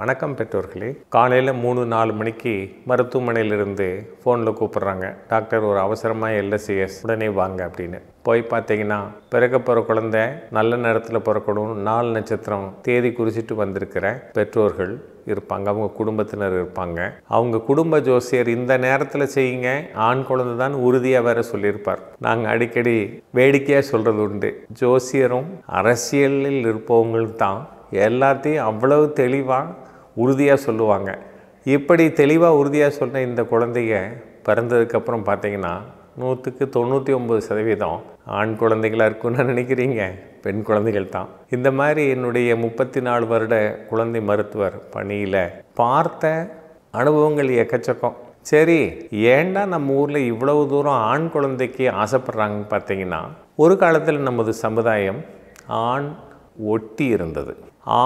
வணக்கம் பெற்றோர்களே காலையில் மூணு நாலு மணிக்கு மருத்துவமனையிலிருந்து ஃபோனில் கூப்பிட்றாங்க டாக்டர் ஒரு அவசரமாக எல்எஸ்சிஎஸ் e உடனே வாங்க அப்படின்னு போய் பார்த்தீங்கன்னா பிறக்க போகிற குழந்தை நல்ல நேரத்தில் பிறக்கணும் நாலு நட்சத்திரம் தேதி குறிச்சிட்டு வந்திருக்கிற பெற்றோர்கள் இருப்பாங்க அவங்க குடும்பத்தினர் இருப்பாங்க அவங்க குடும்ப ஜோசியர் இந்த நேரத்தில் செய்யுங்க ஆண் குழந்தை தான் உறுதியாக வேற சொல்லியிருப்பார் நாங்கள் அடிக்கடி வேடிக்கையாக சொல்கிறது உண்டு ஜோசியரும் அரசியலில் இருப்பவங்களும் தான் எல்லாத்தையும் அவ்வளவு தெளிவாக உறுதியாக சொல்லுவாங்க இப்படி தெளிவாக உறுதியாக சொன்ன இந்த குழந்தைங்க பிறந்ததுக்கப்புறம் பார்த்தீங்கன்னா நூற்றுக்கு தொண்ணூற்றி ஒம்பது சதவீதம் ஆண் குழந்தைகளாக இருக்கும்னு நினைக்கிறீங்க பெண் குழந்தைகள் தான் இந்த மாதிரி என்னுடைய முப்பத்தி நாலு வருட குழந்தை மருத்துவர் பணியில் பார்த்த அனுபவங்கள் எக்கச்சக்கம் சரி ஏண்டா நம்ம ஊரில் இவ்வளவு தூரம் ஆண் குழந்தைக்கு ஆசைப்பட்றாங்கன்னு பார்த்தீங்கன்னா ஒரு காலத்தில் நமது சமுதாயம் ஆண் ஒட்டி இருந்தது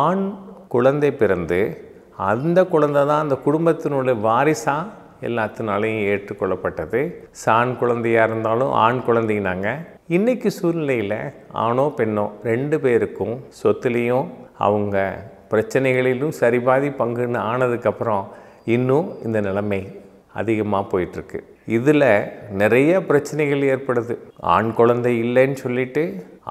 ஆண் குழந்தை பிறந்து அந்த குழந்தை தான் அந்த குடும்பத்தினுடைய வாரிசாக எல்லாத்தினாலையும் ஏற்றுக்கொள்ளப்பட்டது சாண் குழந்தையாக இருந்தாலும் ஆண் குழந்தைங்கனாங்க இன்றைக்கி சூழ்நிலையில் ஆணோ பெண்ணோ ரெண்டு பேருக்கும் சொத்துலேயும் அவங்க பிரச்சனைகளிலும் சரிபாதி பங்குன்னு ஆனதுக்கப்புறம் இன்னும் இந்த நிலைமை அதிகமாக போயிட்டுருக்கு இதில் நிறைய பிரச்சனைகள் ஏற்படுது ஆண் குழந்தை இல்லைன்னு சொல்லிட்டு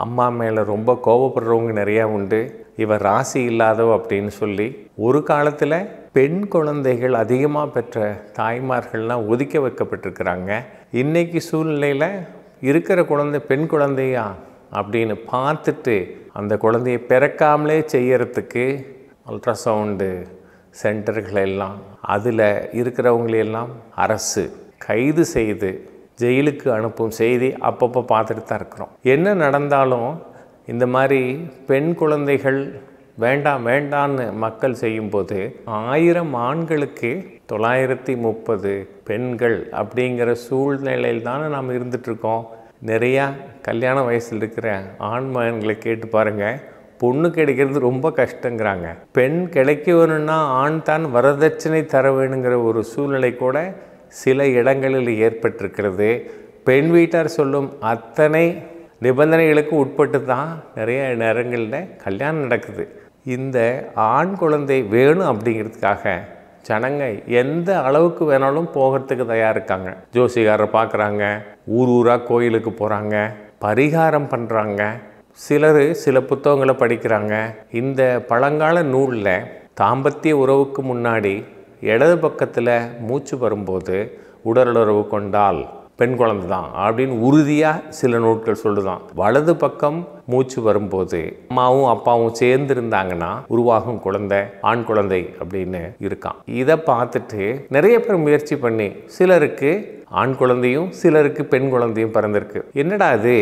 அம்மா மேலே ரொம்ப கோபப்படுறவங்க நிறையா உண்டு இவர் ராசி இல்லாதோ அப்படின்னு சொல்லி ஒரு காலத்தில் பெண் குழந்தைகள் அதிகமாக பெற்ற தாய்மார்கள்லாம் ஒதுக்க வைக்கப்பட்டிருக்கிறாங்க இன்றைக்கி சூழ்நிலையில் இருக்கிற குழந்தை பெண் குழந்தையா அப்படின்னு பார்த்துட்டு அந்த குழந்தையை பிறக்காமலே செய்யறதுக்கு அல்ட்ராசவுண்டு சென்டர்கள் எல்லாம் அதில் இருக்கிறவங்களையெல்லாம் அரசு கைது செய்து ஜெயிலுக்கு அனுப்பும் செய்தி அப்பப்போ பார்த்துட்டு தான் இருக்கிறோம் என்ன நடந்தாலும் இந்த மாதிரி பெண் குழந்தைகள் வேண்டாம் வேண்டான்னு மக்கள் செய்யும்போது ஆயிரம் ஆண்களுக்கு தொள்ளாயிரத்தி முப்பது பெண்கள் அப்படிங்கிற சூழ்நிலையில் தானே நாம் இருந்துகிட்ருக்கோம் நிறையா கல்யாண வயசில் இருக்கிற ஆண் மகன்களை கேட்டு பாருங்கள் பொண்ணு கிடைக்கிறது ரொம்ப கஷ்டங்கிறாங்க பெண் வேணும்னா ஆண் தான் வரதட்சணை தர வேணுங்கிற ஒரு சூழ்நிலை கூட சில இடங்களில் ஏற்பட்டிருக்கிறது பெண் வீட்டார் சொல்லும் அத்தனை நிபந்தனைகளுக்கு உட்பட்டு தான் நிறைய நேரங்களில் கல்யாணம் நடக்குது இந்த ஆண் குழந்தை வேணும் அப்படிங்கிறதுக்காக ஜனங்க எந்த அளவுக்கு வேணாலும் போகிறதுக்கு தயார் இருக்காங்க ஜோசிகாரை பார்க்குறாங்க ஊர் ஊராக கோயிலுக்கு போகிறாங்க பரிகாரம் பண்ணுறாங்க சிலர் சில புத்தகங்களை படிக்கிறாங்க இந்த பழங்கால நூலில் தாம்பத்திய உறவுக்கு முன்னாடி இடது பக்கத்தில் மூச்சு வரும்போது உடலுறவு கொண்டால் பெண் குழந்தை தான் அப்படின்னு உறுதியாக சில நூட்கள் சொல்லுதான் வலது பக்கம் மூச்சு வரும்போது அம்மாவும் அப்பாவும் சேர்ந்து இருந்தாங்கன்னா உருவாகும் குழந்தை ஆண் குழந்தை அப்படின்னு இருக்கான் இதை பார்த்துட்டு நிறைய பேர் முயற்சி பண்ணி சிலருக்கு ஆண் குழந்தையும் சிலருக்கு பெண் குழந்தையும் பிறந்திருக்கு என்னடா அது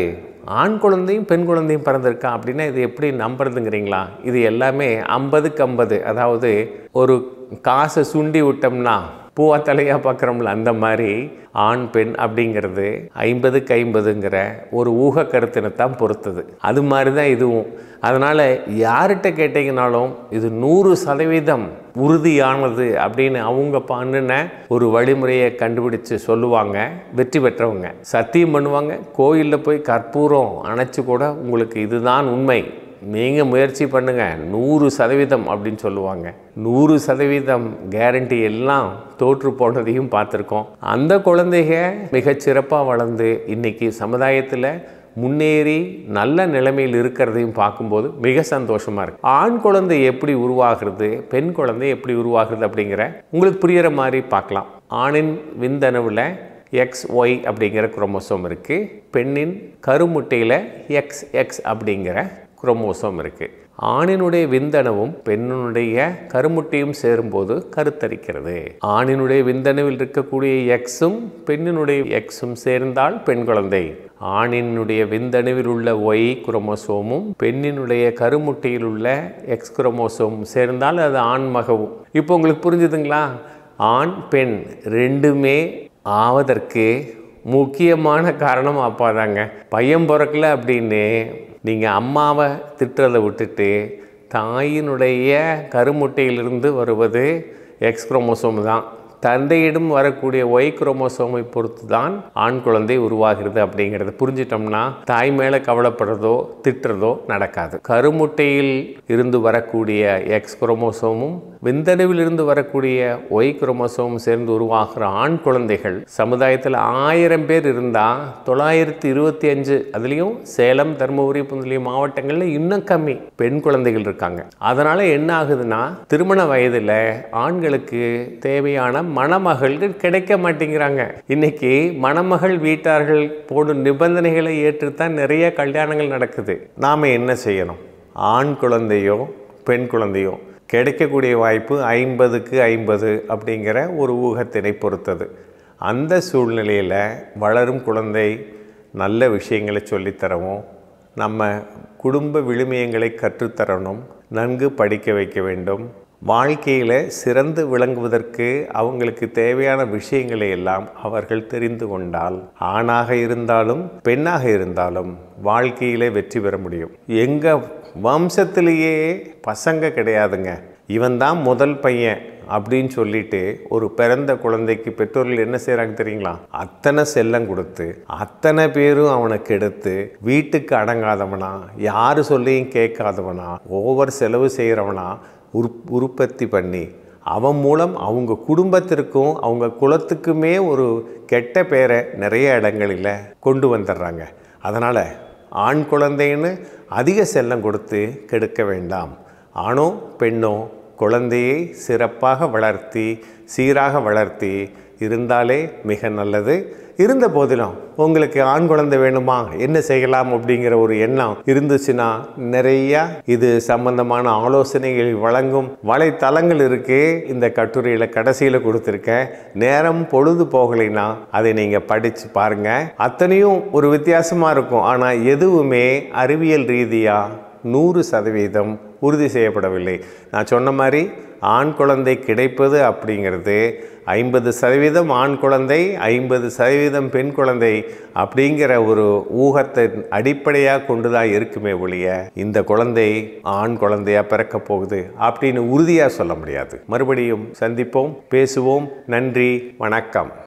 ஆண் குழந்தையும் பெண் குழந்தையும் பிறந்திருக்கா அப்படின்னா இது எப்படி நம்புறதுங்கிறீங்களா இது எல்லாமே ஐம்பதுக்கு ஐம்பது அதாவது ஒரு காசை சுண்டி விட்டோம்னா பூவா தலையாக பார்க்குறோம்ல அந்த மாதிரி ஆண் பெண் அப்படிங்கிறது ஐம்பதுக்கு ஐம்பதுங்கிற ஒரு ஊக கருத்தினை தான் பொறுத்தது அது மாதிரி தான் இதுவும் அதனால் யார்கிட்ட கேட்டிங்கனாலும் இது நூறு சதவீதம் உறுதியானது அப்படின்னு அவங்க பண்ணின ஒரு வழிமுறையை கண்டுபிடிச்சு சொல்லுவாங்க வெற்றி பெற்றவங்க சத்தியம் பண்ணுவாங்க கோயிலில் போய் கற்பூரம் அணைச்சி கூட உங்களுக்கு இதுதான் உண்மை நீங்கள் முயற்சி பண்ணுங்கள் நூறு சதவீதம் அப்படின்னு சொல்லுவாங்க நூறு சதவீதம் கேரண்டி எல்லாம் தோற்று போனதையும் பார்த்துருக்கோம் அந்த குழந்தைக மிகச்சிறப்பாக வளர்ந்து இன்றைக்கி சமுதாயத்தில் முன்னேறி நல்ல நிலைமையில் இருக்கிறதையும் பார்க்கும்போது மிக சந்தோஷமாக இருக்குது ஆண் குழந்தை எப்படி உருவாகிறது பெண் குழந்தை எப்படி உருவாகிறது அப்படிங்கிற உங்களுக்கு புரிகிற மாதிரி பார்க்கலாம் ஆணின் விந்தணுவில் எக்ஸ் ஒய் அப்படிங்கிற குரோமோசோம் இருக்குது பெண்ணின் கருமுட்டையில் எக்ஸ் எக்ஸ் அப்படிங்கிற குரோமோசோம் இருக்குது ஆணினுடைய விந்தணுவும் பெண்ணினுடைய கருமுட்டையும் சேரும்போது கருத்தரிக்கிறது ஆணினுடைய விந்தணுவில் இருக்கக்கூடிய எக்ஸும் பெண்ணினுடைய எக்ஸும் சேர்ந்தால் பெண் குழந்தை ஆணினுடைய விந்தணுவில் உள்ள ஒய் குரோமோசோமும் பெண்ணினுடைய கருமுட்டையில் உள்ள எக்ஸ் குரோமோசோமும் சேர்ந்தால் அது ஆண் மகவும் இப்போ உங்களுக்கு புரிஞ்சுதுங்களா ஆண் பெண் ரெண்டுமே ஆவதற்கு முக்கியமான காரணம் அப்பாதாங்க பையன் பிறக்கல அப்படின்னு நீங்கள் அம்மாவை திட்டுறதை விட்டுட்டு தாயினுடைய கருமுட்டையிலிருந்து வருவது எக்ஸ்க்ரோமோசோம் தான் தந்தையிடம் வரக்கூடிய ஒய் குரோமோசோமை பொறுத்து தான் ஆண் குழந்தை உருவாகிறது அப்படிங்கிறத புரிஞ்சிட்டோம்னா தாய் மேலே கவலைப்படுறதோ திட்டுறதோ நடக்காது கருமுட்டையில் இருந்து வரக்கூடிய எக்ஸ் குரோமோசோமும் விந்தணுவில் இருந்து வரக்கூடிய ஒய் குரோமோசோமும் சேர்ந்து உருவாகிற ஆண் குழந்தைகள் சமுதாயத்தில் ஆயிரம் பேர் இருந்தால் தொள்ளாயிரத்தி இருபத்தி அஞ்சு அதுலேயும் சேலம் தருமபுரி முதலிய மாவட்டங்களில் இன்னும் கம்மி பெண் குழந்தைகள் இருக்காங்க அதனால் என்ன ஆகுதுன்னா திருமண வயதில் ஆண்களுக்கு தேவையான மணமகள்கள் கிடைக்க மாட்டேங்கிறாங்க இன்னைக்கு மணமகள் வீட்டார்கள் போடும் நிபந்தனைகளை ஏற்றுத்தான் நிறைய கல்யாணங்கள் நடக்குது நாம் என்ன செய்யணும் ஆண் குழந்தையோ பெண் குழந்தையோ கிடைக்கக்கூடிய வாய்ப்பு ஐம்பதுக்கு ஐம்பது அப்படிங்கிற ஒரு ஊகத்தினை பொறுத்தது அந்த சூழ்நிலையில் வளரும் குழந்தை நல்ல விஷயங்களை சொல்லித்தரவும் நம்ம குடும்ப விழுமியங்களை கற்றுத்தரணும் நன்கு படிக்க வைக்க வேண்டும் வாழ்க்கையில் சிறந்து விளங்குவதற்கு அவங்களுக்கு தேவையான விஷயங்களை எல்லாம் அவர்கள் தெரிந்து கொண்டால் ஆணாக இருந்தாலும் பெண்ணாக இருந்தாலும் வாழ்க்கையிலே வெற்றி பெற முடியும் எங்கள் வம்சத்திலேயே பசங்க கிடையாதுங்க இவன் முதல் பையன் அப்படின்னு சொல்லிட்டு ஒரு பிறந்த குழந்தைக்கு பெற்றோர்கள் என்ன செய்கிறாங்க தெரியுங்களா அத்தனை செல்லம் கொடுத்து அத்தனை பேரும் அவனுக்கு எடுத்து வீட்டுக்கு அடங்காதவனா யார் சொல்லியும் கேட்காதவனா ஓவர் செலவு செய்கிறவனா உற்பத்தி பண்ணி அவன் மூலம் அவங்க குடும்பத்திற்கும் அவங்க குலத்துக்குமே ஒரு கெட்ட பேரை நிறைய இடங்களில் கொண்டு வந்துடுறாங்க அதனால் ஆண் குழந்தைன்னு அதிக செல்லம் கொடுத்து கெடுக்க வேண்டாம் ஆணோ பெண்ணோ குழந்தையை சிறப்பாக வளர்த்தி சீராக வளர்த்தி இருந்தாலே மிக நல்லது இருந்த போதிலும் உங்களுக்கு ஆண் குழந்தை வேணுமா என்ன செய்யலாம் அப்படிங்கிற ஒரு எண்ணம் இருந்துச்சுன்னா நிறைய இது சம்பந்தமான ஆலோசனைகள் வழங்கும் வலைத்தளங்கள் இருக்கு இந்த கட்டுரையில் கடைசியில் கொடுத்துருக்கேன் நேரம் பொழுது போகலைன்னா அதை நீங்கள் படித்து பாருங்க அத்தனையும் ஒரு வித்தியாசமாக இருக்கும் ஆனால் எதுவுமே அறிவியல் ரீதியாக நூறு சதவீதம் உறுதி செய்யப்படவில்லை நான் சொன்ன மாதிரி ஆண் குழந்தை கிடைப்பது அப்படிங்கிறது ஐம்பது சதவீதம் ஆண் குழந்தை ஐம்பது சதவீதம் பெண் குழந்தை அப்படிங்கிற ஒரு ஊகத்தை அடிப்படையாக கொண்டு தான் இருக்குமே ஒழிய இந்த குழந்தை ஆண் குழந்தையாக பிறக்க போகுது அப்படின்னு உறுதியாக சொல்ல முடியாது மறுபடியும் சந்திப்போம் பேசுவோம் நன்றி வணக்கம்